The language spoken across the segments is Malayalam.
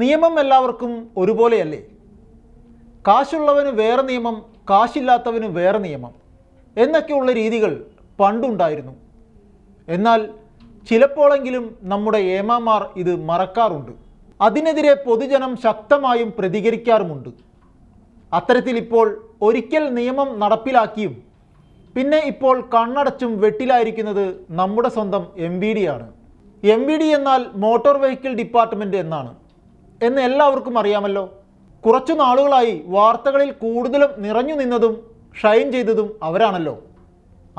നിയമം എല്ലാവർക്കും ഒരുപോലെയല്ലേ കാശുള്ളവന് വേറെ നിയമം കാശില്ലാത്തവന് വേറെ നിയമം എന്നൊക്കെയുള്ള രീതികൾ പണ്ടുണ്ടായിരുന്നു എന്നാൽ ചിലപ്പോഴെങ്കിലും നമ്മുടെ ഏമാമാർ ഇത് മറക്കാറുണ്ട് അതിനെതിരെ പൊതുജനം ശക്തമായും പ്രതികരിക്കാറുമുണ്ട് അത്തരത്തിൽ ഇപ്പോൾ ഒരിക്കൽ നിയമം നടപ്പിലാക്കിയും പിന്നെ ഇപ്പോൾ കണ്ണടച്ചും വെട്ടിലായിരിക്കുന്നത് നമ്മുടെ സ്വന്തം എം ബി ഡിയാണ് എം ബി ഡി എന്നാൽ മോട്ടോർ വെഹിക്കിൾ ഡിപ്പാർട്ട്മെൻറ്റ് എന്നാണ് എന്ന് എല്ലാവർക്കും അറിയാമല്ലോ കുറച്ചു നാളുകളായി വാർത്തകളിൽ കൂടുതലും നിറഞ്ഞു നിന്നതും ഷൈൻ ചെയ്തതും അവരാണല്ലോ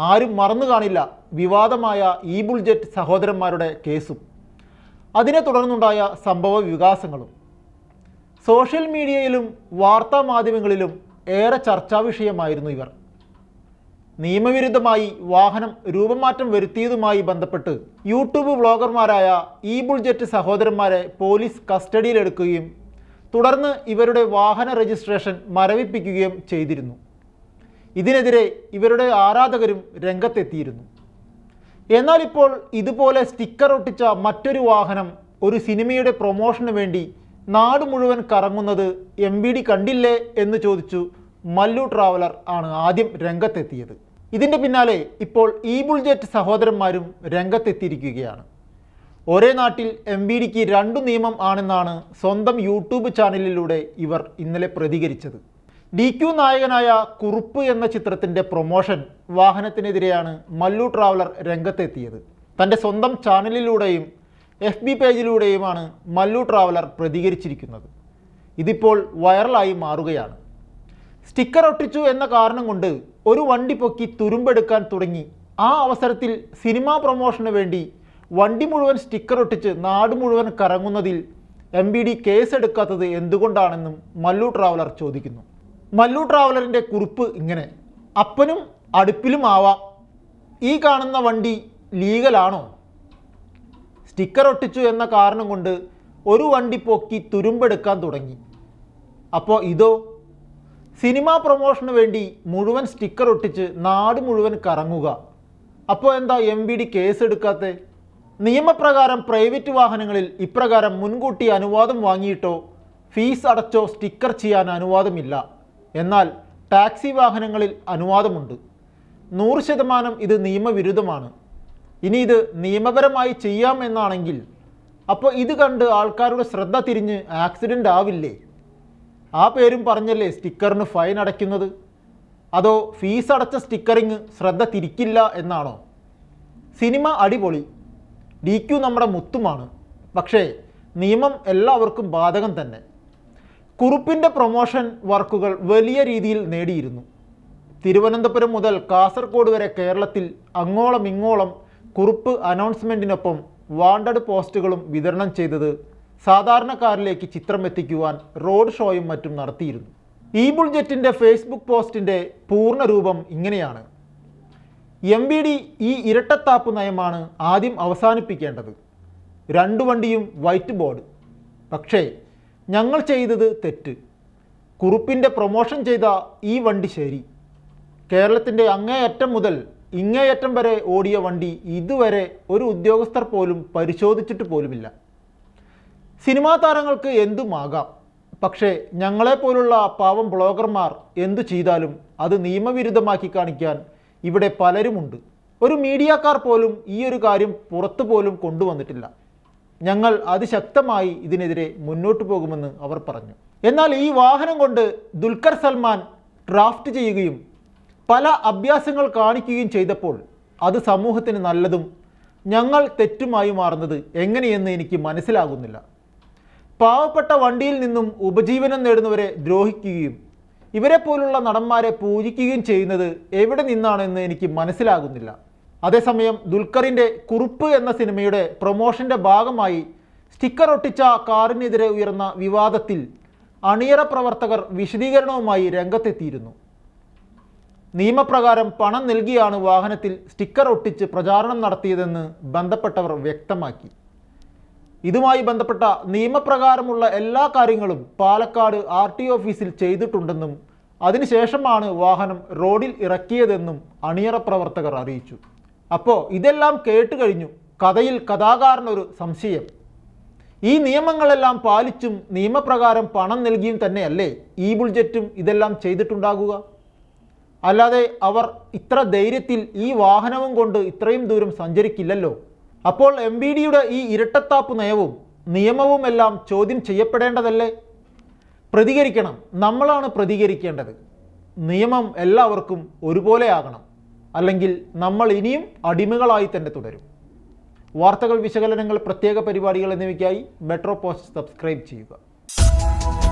ആരും മറന്നു കാണില്ല വിവാദമായ ഇ ബുൾജെറ്റ് സഹോദരന്മാരുടെ കേസും അതിനെ തുടർന്നുണ്ടായ സംഭവ വികാസങ്ങളും സോഷ്യൽ മീഡിയയിലും വാർത്താ മാധ്യമങ്ങളിലും ഏറെ ചർച്ചാ വിഷയമായിരുന്നു ഇവർ നിയമവിരുദ്ധമായി വാഹനം രൂപമാറ്റം വരുത്തിയതുമായി ബന്ധപ്പെട്ട് യൂട്യൂബ് വ്ളോഗർമാരായ ഇ ബുൾജെറ്റ് സഹോദരന്മാരെ പോലീസ് കസ്റ്റഡിയിലെടുക്കുകയും തുടർന്ന് ഇവരുടെ വാഹന രജിസ്ട്രേഷൻ മരവിപ്പിക്കുകയും ചെയ്തിരുന്നു ഇതിനെതിരെ ഇവരുടെ ആരാധകരും രംഗത്തെത്തിയിരുന്നു എന്നാൽ ഇപ്പോൾ ഇതുപോലെ സ്റ്റിക്കർ ഒട്ടിച്ച മറ്റൊരു വാഹനം ഒരു സിനിമയുടെ പ്രൊമോഷന് വേണ്ടി നാട് മുഴുവൻ കറങ്ങുന്നത് എം കണ്ടില്ലേ എന്ന് ചോദിച്ചു മല്ലു ട്രാവലർ ആണ് ആദ്യം രംഗത്തെത്തിയത് ഇതിൻ്റെ പിന്നാലെ ഇപ്പോൾ ഇ ബുൾജെറ്റ് സഹോദരന്മാരും രംഗത്തെത്തിയിരിക്കുകയാണ് ഒരേ നാട്ടിൽ എം ബി ഡിക്ക് രണ്ടു നിയമം ആണെന്നാണ് സ്വന്തം യൂട്യൂബ് ചാനലിലൂടെ ഇവർ ഇന്നലെ പ്രതികരിച്ചത് ഡി ക്യു നായകനായ കുറുപ്പ് എന്ന ചിത്രത്തിൻ്റെ പ്രൊമോഷൻ വാഹനത്തിനെതിരെയാണ് മല്ലു ട്രാവലർ രംഗത്തെത്തിയത് തൻ്റെ സ്വന്തം ചാനലിലൂടെയും എഫ് ബി പേജിലൂടെയുമാണ് മല്ലു ട്രാവലർ പ്രതികരിച്ചിരിക്കുന്നത് ഇതിപ്പോൾ വൈറലായി മാറുകയാണ് സ്റ്റിക്കർ ഒട്ടിച്ചു എന്ന കാരണം കൊണ്ട് ഒരു വണ്ടി പൊക്കി തുരുമ്പെടുക്കാൻ തുടങ്ങി ആ അവസരത്തിൽ സിനിമാ പ്രൊമോഷന് വേണ്ടി വണ്ടി മുഴുവൻ സ്റ്റിക്കർ ഒട്ടിച്ച് നാട് മുഴുവൻ കറങ്ങുന്നതിൽ എം ബി ഡി കേസെടുക്കാത്തത് എന്തുകൊണ്ടാണെന്നും മല്ലു ട്രാവലർ ചോദിക്കുന്നു മല്ലു ട്രാവലറിൻ്റെ കുറിപ്പ് ഇങ്ങനെ അപ്പനും അടുപ്പിലും ആവാം ഈ കാണുന്ന വണ്ടി ലീഗലാണോ സ്റ്റിക്കർ ഒട്ടിച്ചു എന്ന കാരണം കൊണ്ട് ഒരു വണ്ടി പൊക്കി തുരുമ്പെടുക്കാൻ തുടങ്ങി അപ്പോൾ ഇതോ സിനിമാ പ്രൊമോഷന് വേണ്ടി മുഴുവൻ സ്റ്റിക്കർ ഒട്ടിച്ച് നാട് മുഴുവൻ കറങ്ങുക അപ്പോൾ എന്താ എം ബി ഡി കേസെടുക്കാത്ത നിയമപ്രകാരം പ്രൈവറ്റ് വാഹനങ്ങളിൽ ഇപ്രകാരം മുൻകൂട്ടി അനുവാദം വാങ്ങിയിട്ടോ ഫീസ് അടച്ചോ സ്റ്റിക്കർ ചെയ്യാൻ അനുവാദമില്ല എന്നാൽ ടാക്സി വാഹനങ്ങളിൽ അനുവാദമുണ്ട് നൂറ് ശതമാനം ഇത് നിയമവിരുദ്ധമാണ് ഇനി ഇത് നിയമപരമായി ചെയ്യാമെന്നാണെങ്കിൽ അപ്പോൾ ഇത് കണ്ട് ആൾക്കാരുടെ ശ്രദ്ധ തിരിഞ്ഞ് ആക്സിഡൻ്റ് ആവില്ലേ ആ പേരും പറഞ്ഞല്ലേ സ്റ്റിക്കറിന് ഫൈൻ അടയ്ക്കുന്നത് അതോ ഫീസ് അടച്ച സ്റ്റിക്കറിങ് ശ്രദ്ധ തിരിക്കില്ല എന്നാണോ സിനിമ അടിപൊളി ഡി ക്യു നമ്മുടെ മുത്തുമാണ് പക്ഷേ നിയമം എല്ലാവർക്കും ബാധകം തന്നെ കുറുപ്പിൻ്റെ പ്രൊമോഷൻ വർക്കുകൾ വലിയ രീതിയിൽ നേടിയിരുന്നു തിരുവനന്തപുരം മുതൽ കാസർഗോഡ് വരെ കേരളത്തിൽ അങ്ങോളം ഇങ്ങോളം കുറുപ്പ് അനൗൺസ്മെൻറ്റിനൊപ്പം വാണ്ടഡ് പോസ്റ്റുകളും വിതരണം ചെയ്തത് സാധാരണക്കാരിലേക്ക് ചിത്രം എത്തിക്കുവാൻ റോഡ് ഷോയും മറ്റും നടത്തിയിരുന്നു ഈ ബുൾജെറ്റിൻ്റെ ഫേസ്ബുക്ക് പോസ്റ്റിൻ്റെ പൂർണ്ണരൂപം ഇങ്ങനെയാണ് എം വി ഡി ഈ ഇരട്ടത്താപ്പ് നയമാണ് ആദ്യം അവസാനിപ്പിക്കേണ്ടത് രണ്ടു വണ്ടിയും വൈറ്റ് ബോർഡ് പക്ഷേ ഞങ്ങൾ ചെയ്തത് തെറ്റ് കുറുപ്പിൻ്റെ പ്രൊമോഷൻ ചെയ്ത ഈ വണ്ടി ശരി കേരളത്തിൻ്റെ അങ്ങേയറ്റം മുതൽ ഇങ്ങേയറ്റം വരെ ഓടിയ വണ്ടി ഇതുവരെ ഒരു ഉദ്യോഗസ്ഥർ പോലും പരിശോധിച്ചിട്ട് പോലുമില്ല സിനിമാ താരങ്ങൾക്ക് എന്തുമാകാം പക്ഷേ ഞങ്ങളെപ്പോലുള്ള പാവം ബ്ലോഗർമാർ എന്തു ചെയ്താലും അത് നിയമവിരുദ്ധമാക്കി കാണിക്കാൻ ഇവിടെ പലരുമുണ്ട് ഒരു മീഡിയക്കാർ പോലും ഈ ഒരു കാര്യം പുറത്തു പോലും കൊണ്ടുവന്നിട്ടില്ല ഞങ്ങൾ അതിശക്തമായി ഇതിനെതിരെ മുന്നോട്ട് പോകുമെന്ന് അവർ പറഞ്ഞു എന്നാൽ ഈ വാഹനം കൊണ്ട് ദുൽഖർ സൽമാൻ ഡ്രാഫ്റ്റ് ചെയ്യുകയും പല അഭ്യാസങ്ങൾ കാണിക്കുകയും ചെയ്തപ്പോൾ അത് സമൂഹത്തിന് നല്ലതും ഞങ്ങൾ തെറ്റുമായി മാറുന്നത് എങ്ങനെയെന്ന് എനിക്ക് മനസ്സിലാകുന്നില്ല പാവപ്പെട്ട വണ്ടിയിൽ നിന്നും ഉപജീവനം നേടുന്നവരെ ദ്രോഹിക്കുകയും ഇവരെ പോലുള്ള നടന്മാരെ പൂജിക്കുകയും ചെയ്യുന്നത് എവിടെ നിന്നാണെന്ന് എനിക്ക് മനസ്സിലാകുന്നില്ല അതേസമയം ദുൽഖറിൻ്റെ കുറുപ്പ് എന്ന സിനിമയുടെ പ്രൊമോഷൻ്റെ ഭാഗമായി സ്റ്റിക്കർ ഒട്ടിച്ച കാറിനെതിരെ ഉയർന്ന വിവാദത്തിൽ അണിയറ പ്രവർത്തകർ വിശദീകരണവുമായി രംഗത്തെത്തിയിരുന്നു നിയമപ്രകാരം പണം നൽകിയാണ് വാഹനത്തിൽ സ്റ്റിക്കർ ഒട്ടിച്ച് പ്രചാരണം നടത്തിയതെന്ന് ബന്ധപ്പെട്ടവർ വ്യക്തമാക്കി ഇതുമായി ബന്ധപ്പെട്ട നിയമപ്രകാരമുള്ള എല്ലാ കാര്യങ്ങളും പാലക്കാട് ആർ ടി ഓഫീസിൽ ചെയ്തിട്ടുണ്ടെന്നും അതിനുശേഷമാണ് വാഹനം റോഡിൽ ഇറക്കിയതെന്നും അണിയറ പ്രവർത്തകർ അറിയിച്ചു അപ്പോൾ ഇതെല്ലാം കഴിഞ്ഞു കഥയിൽ കഥാകാരനൊരു സംശയം ഈ നിയമങ്ങളെല്ലാം പാലിച്ചും നിയമപ്രകാരം പണം നൽകിയും തന്നെയല്ലേ ഈ ബുൾജറ്റും ഇതെല്ലാം ചെയ്തിട്ടുണ്ടാകുക അല്ലാതെ അവർ ഇത്ര ധൈര്യത്തിൽ ഈ വാഹനവും കൊണ്ട് ഇത്രയും ദൂരം സഞ്ചരിക്കില്ലല്ലോ അപ്പോൾ എം ബി ഡിയുടെ ഈ ഇരട്ടത്താപ്പ് നയവും നിയമവും എല്ലാം ചോദ്യം ചെയ്യപ്പെടേണ്ടതല്ലേ പ്രതികരിക്കണം നമ്മളാണ് പ്രതികരിക്കേണ്ടത് നിയമം എല്ലാവർക്കും ഒരുപോലെ ആകണം അല്ലെങ്കിൽ നമ്മൾ ഇനിയും അടിമകളായി തന്നെ തുടരും വാർത്തകൾ വിശകലനങ്ങൾ പ്രത്യേക പരിപാടികൾ എന്നിവയ്ക്കായി മെട്രോ പോസ്റ്റ് സബ്സ്ക്രൈബ് ചെയ്യുക